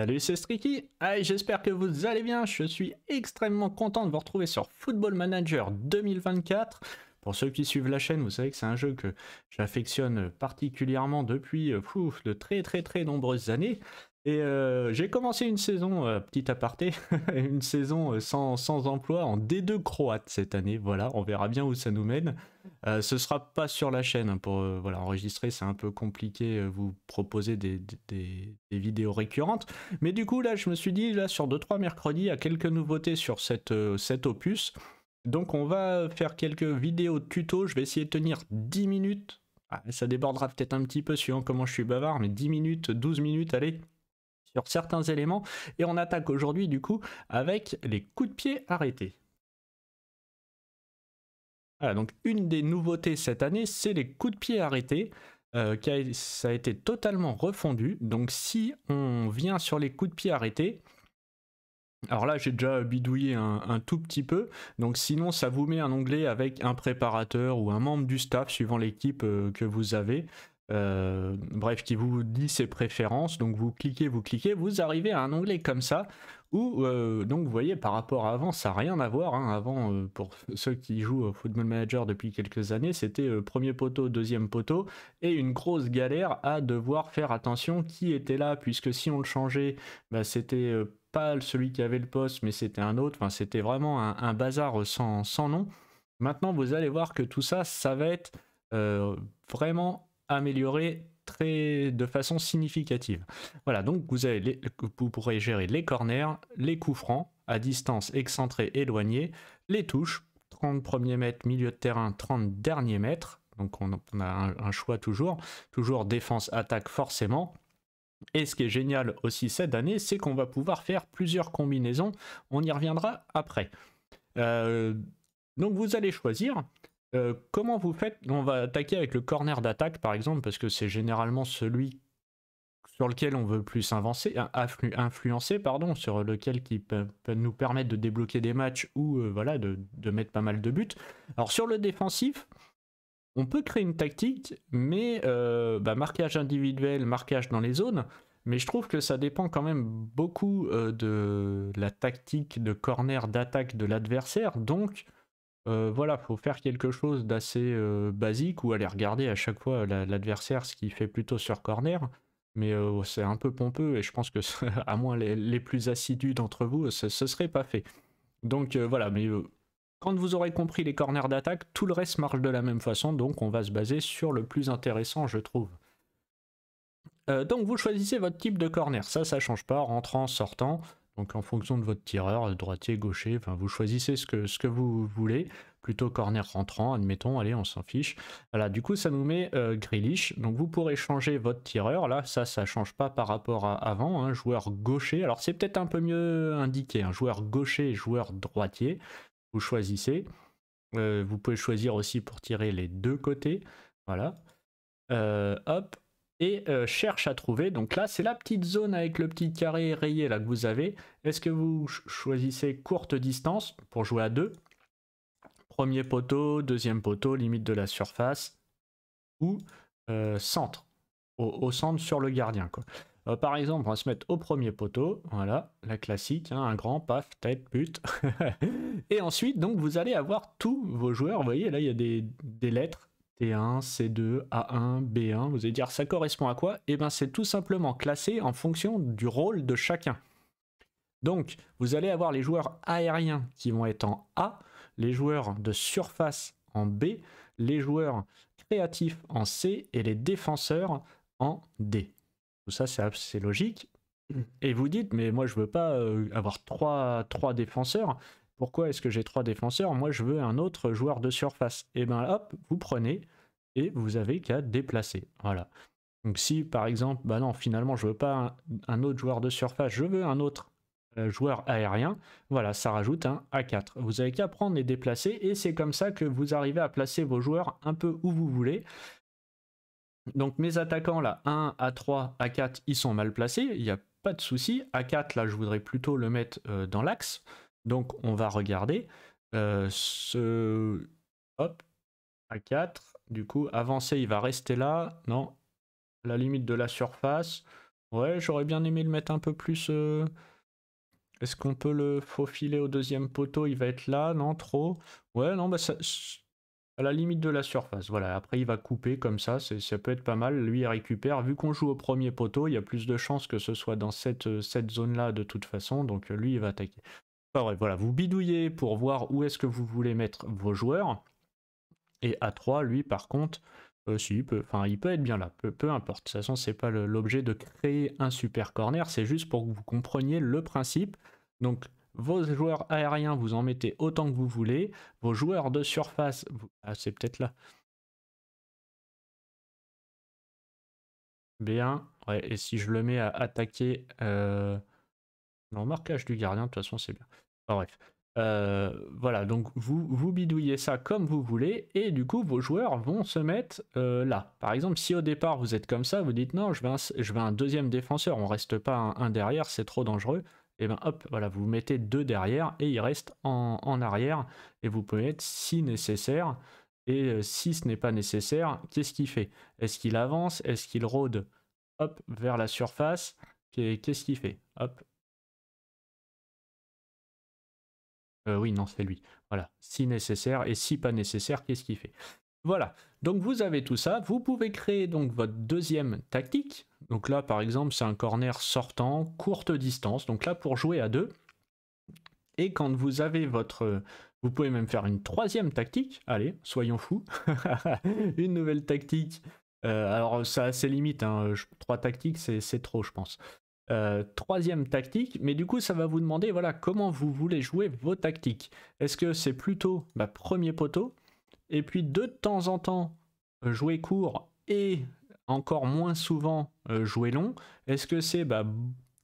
Salut, c'est Striki. j'espère que vous allez bien. Je suis extrêmement content de vous retrouver sur Football Manager 2024. Pour ceux qui suivent la chaîne, vous savez que c'est un jeu que j'affectionne particulièrement depuis euh, de très très très nombreuses années. Et euh, j'ai commencé une saison, euh, petit aparté, une saison euh, sans, sans, emploi en D2 croate cette année. Voilà, on verra bien où ça nous mène. Ce ce sera pas sur la chaîne hein, pour voilà, enregistrer, c'est un peu compliqué. vous proposer des, des, vidéos récurrentes. Mais du coup, là, je me suis dit, là, sur 2-3 mercredis, il y a quelques nouveautés sur cette, cet opus. Donc, on va faire quelques vidéos tuto. Je vais essayer de tenir 10 minutes. Ah, ça débordera peut-être un petit peu suivant comment je suis bavard, mais 10 minutes, 12 minutes, allez, sur certains éléments. Et on attaque aujourd'hui du coup avec les coups de pied arrêtés. Voilà, donc une des nouveautés cette année, c'est les coups de pied arrêtés. Euh, qui a, ça a été totalement refondu. Donc si on vient sur les coups de pied arrêtés, alors là, j'ai déjà bidouillé un, tout petit peu. Donc sinon, ça vous met un onglet avec un préparateur ou un membre du staff suivant l'équipe euh, que vous avez. Euh, bref, qui vous dit ses préférences. Donc vous cliquez, vous cliquez, vous arrivez à un onglet comme ça, où euh, donc vous voyez par rapport à avant, ça n'a rien à voir. Hein. Avant, euh, pour ceux qui jouent au Football Manager depuis quelques années, c'était premier poteau, deuxième poteau, et une grosse galère à devoir faire attention qui était là, puisque si on le changeait, bah, c'était pas celui qui avait le poste, mais c'était un autre. Enfin, c'était vraiment un, bazar sans, sans, nom. Maintenant, vous allez voir que tout ça, ça va être vraiment améliorer très, de façon significative. Voilà, donc vous, avez vous pourrez gérer les corners, les coups francs, à distance, excentré, éloigné, les touches, 30 premiers mètres, milieu de terrain, 30 derniers mètres, donc on, a un, choix toujours, toujours défense, attaque forcément. Et ce qui est génial aussi cette année, c'est qu'on va pouvoir faire plusieurs combinaisons. On y reviendra après. Euh, donc vous allez choisir euh, comment vous faites On va attaquer avec le corner d'attaque, par exemple, parce que c'est généralement celui sur lequel on veut plus avancer, influencer, pardon, sur lequel qui peut, nous permettre de débloquer des matchs ou euh, voilà, de, mettre pas mal de buts. Alors sur le défensif, on peut créer une tactique, mais euh, bah, marquage individuel, marquage dans les zones. Mais je trouve que ça dépend quand même beaucoup de la tactique de corner d'attaque de l'adversaire. Donc, euh, voilà, faut faire quelque chose d'assez euh, basique ou aller regarder à chaque fois l'adversaire, ce qu'il fait plutôt sur corner. Mais euh, oh, c'est un peu pompeux et je pense que, à moins les, plus assidus d'entre vous, ce, ce, serait pas fait. Donc voilà, mais quand vous aurez compris les corners d'attaque, tout le reste marche de la même façon, donc on va se baser sur le plus intéressant, je trouve. donc vous choisissez votre type de corner, ça, ça change pas, rentrant, sortant. Donc en fonction de votre tireur, droitier, gaucher, enfin vous choisissez ce que, ce que vous voulez. Plutôt corner rentrant, admettons, allez, on s'en fiche. Voilà, du coup ça nous met euh, grillish. Donc vous pourrez changer votre tireur. Là, ça, ça change pas par rapport à avant. Hein. Joueur gaucher. Alors c'est peut-être un peu mieux indiqué. un hein. Joueur gaucher joueur droitier. Vous choisissez. Euh, vous pouvez choisir aussi pour tirer les deux côtés. Voilà. Euh, hop, et euh, cherche à trouver. Donc là, c'est la petite zone avec le petit carré rayé là que vous avez. Est-ce que vous choisissez courte distance pour jouer à deux Premier poteau, deuxième poteau, limite de la surface ou euh, centre au, centre sur le gardien quoi. Euh, par exemple, on va se mettre au premier poteau, voilà, la classique, hein, un grand, paf, tête, pute. et ensuite, donc, vous allez avoir tous vos joueurs, vous voyez, là, il y a des lettres C 1 C2, A1, B1. Vous allez dire ça correspond à quoi Eh bien c'est tout simplement classé en fonction du rôle de chacun. Donc vous allez avoir les joueurs aériens qui vont être en A, les joueurs de surface en B, les joueurs créatifs en C et les défenseurs en D. Tout ça c'est logique. Et vous dites mais moi je veux pas euh, avoir 3 trois défenseurs, pourquoi est-ce que j'ai trois défenseurs Moi, je veux un autre joueur de surface. Et eh ben hop, vous prenez et vous avez qu'à déplacer. Voilà. Donc si par exemple, bah non, finalement, je veux pas un, autre joueur de surface, je veux un autre euh, joueur aérien, voilà, ça rajoute un A4. Vous avez qu'à prendre et déplacer, et c'est comme ça que vous arrivez à placer vos joueurs un peu où vous voulez. Donc mes attaquants là, 1, A3, A4, ils sont mal placés, il n'y a pas de souci. A4 là, je voudrais plutôt le mettre euh, dans l'axe. Donc on va regarder euh, ce hop A4. Du coup, avancer, il va rester là. Non, la limite de la surface. Ouais, j'aurais bien aimé le mettre un peu plus. Euh, est-ce qu'on peut le faufiler au deuxième poteau Il va être là, non Trop Ouais, non, bah à la limite de la surface. Voilà, après il va couper comme ça, ça peut être pas mal. Lui, il récupère. Vu qu'on joue au premier poteau, il y a plus de chances que ce soit dans cette, euh, cette zone-là de toute façon. Donc lui, il va attaquer voilà, vous bidouillez pour voir où est-ce que vous voulez mettre vos joueurs. Et A3, lui, par contre, euh, si, il peut, enfin, il peut être bien là, peu, importe. De toute façon, ce n'est pas l'objet de créer un super corner, c'est juste pour que vous compreniez le principe. Donc, vos joueurs aériens, vous en mettez autant que vous voulez. Vos joueurs de surface, vous... ah, c'est peut-être là. Bien. Ouais, et si je le mets à attaquer euh, non, marquage du gardien, de toute façon, c'est bien. Enfin, bref. Euh, voilà, donc vous, vous bidouillez ça comme vous voulez, et du coup, vos joueurs vont se mettre euh, là. Par exemple, si au départ vous êtes comme ça, vous dites non, je vais un, je vais un deuxième défenseur, on reste pas un, derrière, c'est trop dangereux. Et eh ben hop, voilà, vous mettez deux derrière et il reste en, arrière, et vous pouvez être si nécessaire. Et euh, si ce n'est pas nécessaire, qu'est-ce qu'il fait Est-ce qu'il avance Est-ce qu'il rôde hop vers la surface Qu'est-ce qu'il fait Hop, Euh, oui, non, c'est lui. Voilà. Si nécessaire et si pas nécessaire, qu'est-ce qu'il fait Voilà. Donc vous avez tout ça. Vous pouvez créer donc votre deuxième tactique. Donc là, par exemple, c'est un corner sortant, courte distance. Donc là, pour jouer à deux. Et quand vous avez votre... Vous pouvez même faire une troisième tactique. Allez, soyons fous. une nouvelle tactique. Euh, alors ça a ses limites. Hein. Trois tactiques, c'est trop, je pense. Euh, troisième tactique, mais du coup ça va vous demander voilà comment vous voulez jouer vos tactiques. Est-ce que c'est plutôt bah, premier poteau et puis de temps en temps euh, jouer court et encore moins souvent euh, jouer long Est-ce que c'est bah,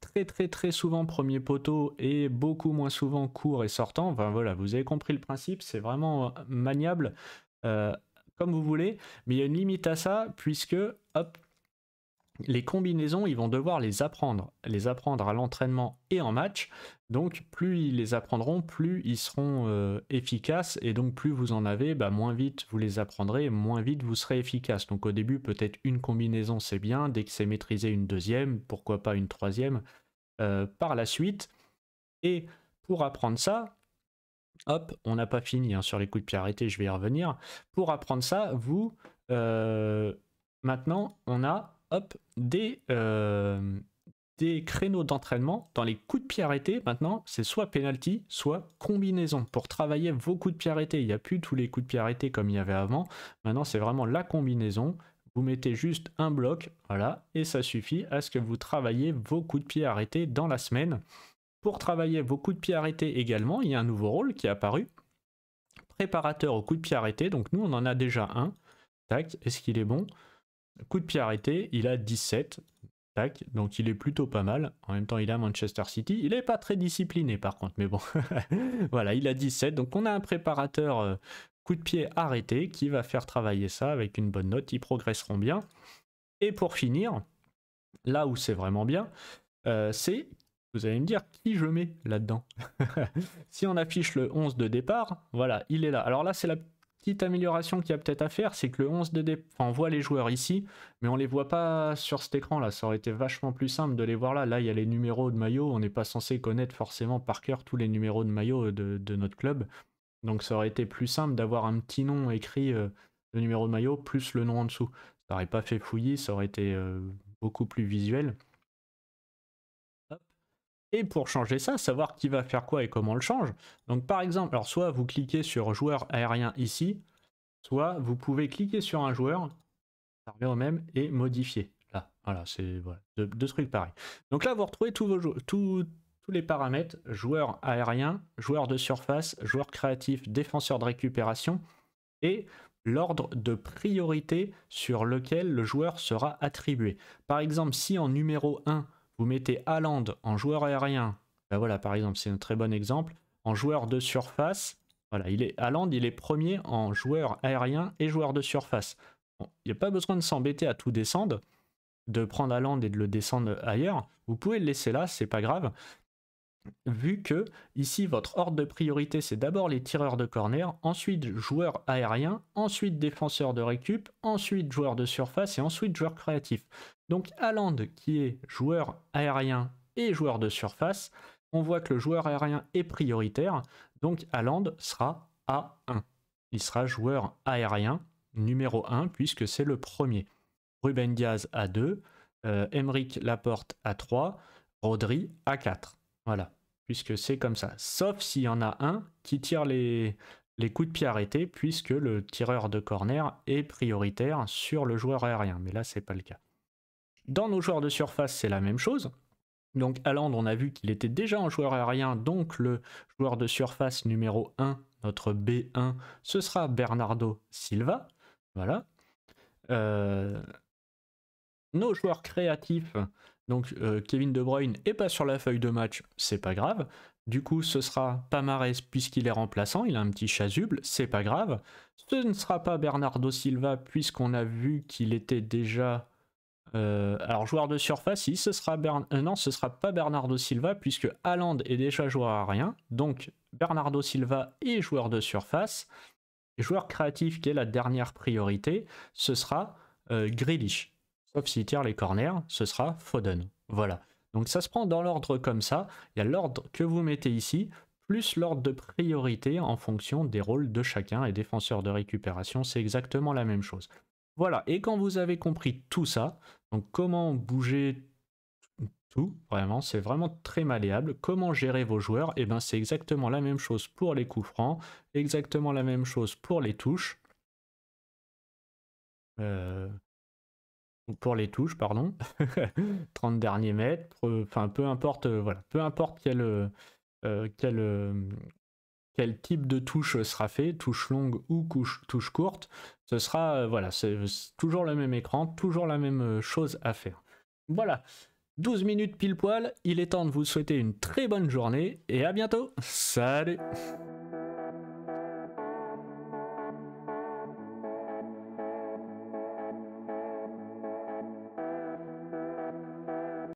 très très très souvent premier poteau et beaucoup moins souvent court et sortant Enfin voilà, vous avez compris le principe, c'est vraiment maniable comme vous voulez, mais il y a une limite à ça puisque hop les combinaisons, ils vont devoir les apprendre, les apprendre à l'entraînement et en match. Donc plus ils les apprendront, plus ils seront euh, efficaces et donc plus vous en avez, bah, moins vite vous les apprendrez, moins vite vous serez efficace. Donc au début peut-être une combinaison c'est bien, dès que c'est maîtrisé une deuxième, pourquoi pas une troisième euh, par la suite. Et pour apprendre ça, hop, on n'a pas fini hein, sur les coups de pied arrêtés, je vais y revenir. Pour apprendre ça, vous, euh, maintenant on a hop, euh, des, créneaux d'entraînement dans les coups de pied arrêtés. Maintenant, c'est soit penalty, soit combinaison pour travailler vos coups de pied arrêtés. Il n'y a plus tous les coups de pied arrêtés comme il y avait avant. Maintenant, c'est vraiment la combinaison. Vous mettez juste un bloc, voilà, et ça suffit à ce que vous travaillez vos coups de pied arrêtés dans la semaine. Pour travailler vos coups de pied arrêtés également, il y a un nouveau rôle qui est apparu. Préparateur aux coups de pied arrêtés. Donc nous, on en a déjà un. Tac, est-ce qu'il est bon Coup de pied arrêté, il a 17. Tac, donc il est plutôt pas mal. En même temps, il a Manchester City. Il est pas très discipliné par contre, mais bon. voilà, il a 17. Donc on a un préparateur euh, coup de pied arrêté qui va faire travailler ça avec une bonne note. Ils progresseront bien. Et pour finir, là où c'est vraiment bien, euh, c'est, vous allez me dire, qui je mets là-dedans Si on affiche le 11 de départ, voilà, il est là. Alors là, c'est la amélioration qu'il y a peut-être à faire, c'est que le 11 de départ on voit les joueurs ici, mais on les voit pas sur cet écran là. Ça aurait été vachement plus simple de les voir là. Là, il y a les numéros de maillot. On n'est pas censé connaître forcément par cœur tous les numéros de maillot de, notre club. Donc ça aurait été plus simple d'avoir un petit nom écrit, euh, le numéro de maillot, plus le nom en dessous. Ça aurait pas fait fouiller ça aurait été euh, beaucoup plus visuel. Et pour changer ça, savoir qui va faire quoi et comment on le change. Donc par exemple, alors soit vous cliquez sur joueur aérien ici, soit vous pouvez cliquer sur un joueur, au même, et modifier. Là, voilà, c'est deux, trucs pareils. Donc là, vous retrouvez tous vos tous les paramètres, joueur aérien, joueur de surface, joueur créatif, défenseur de récupération, et l'ordre de priorité sur lequel le joueur sera attribué. Par exemple, si en numéro 1, vous mettez Alland en joueur aérien. Bah voilà, par exemple, c'est un très bon exemple. En joueur de surface, voilà, il est land il est premier en joueur aérien et joueur de surface. il n'y a pas besoin de s'embêter à tout descendre, de prendre Alland et de le descendre ailleurs. Vous pouvez le laisser là, c'est pas grave vu que ici votre ordre de priorité c'est d'abord les tireurs de corner, ensuite joueurs aériens, ensuite défenseurs de récup, ensuite joueurs de surface et ensuite joueurs créatifs. Donc Aland, qui est joueur aérien et joueur de surface, on voit que le joueur aérien est prioritaire, donc Aland sera A1. Il sera joueur aérien numéro 1 puisque c'est le premier. Ruben Diaz a 2, euh, Emric Laporte a 3, Rodri a 4. Voilà puisque c'est comme ça. Sauf s'il y en a un qui tire les, les coups de pied arrêtés, puisque le tireur de corner est prioritaire sur le joueur aérien. Mais là, c'est pas le cas. Dans nos joueurs de surface, c'est la même chose. Donc Allende, on a vu qu'il était déjà en joueur aérien, donc le joueur de surface numéro 1, notre B1, ce sera Bernardo Silva. Voilà. Euh, nos joueurs créatifs, donc euh, Kevin De Bruyne est pas sur la feuille de match, c'est pas grave. Du coup, ce sera Pamares puisqu'il est remplaçant, il a un petit chasuble, c'est pas grave. Ce ne sera pas Bernardo Silva puisqu'on a vu qu'il était déjà euh, alors joueur de surface, si ce sera euh, non, ce sera pas Bernardo Silva puisque Haaland est déjà joueur à rien. Donc Bernardo Silva est joueur de surface. Et joueur créatif qui est la dernière priorité, ce sera Grealish. Sauf s'il tire les corners, ce sera Foden. Voilà. Donc ça se prend dans l'ordre comme ça. Il y a l'ordre que vous mettez ici, plus l'ordre de priorité en fonction des rôles de chacun. Et défenseur de récupération, c'est exactement la même chose. Voilà, et quand vous avez compris tout ça, donc comment bouger tout, vraiment, c'est vraiment très malléable. Comment gérer vos joueurs Et eh bien c'est exactement la même chose pour les coups francs, exactement la même chose pour les touches. Euh, pour les touches, pardon, 30 derniers mètres, euh, enfin peu importe, euh, voilà, peu importe quel, euh, quel, type de touche sera fait, touche longue ou couche, touche courte, ce sera, voilà, c'est toujours le même écran, toujours la même chose à faire. Voilà, 12 minutes pile poil, il est temps de vous souhaiter une très bonne journée et à bientôt. Salut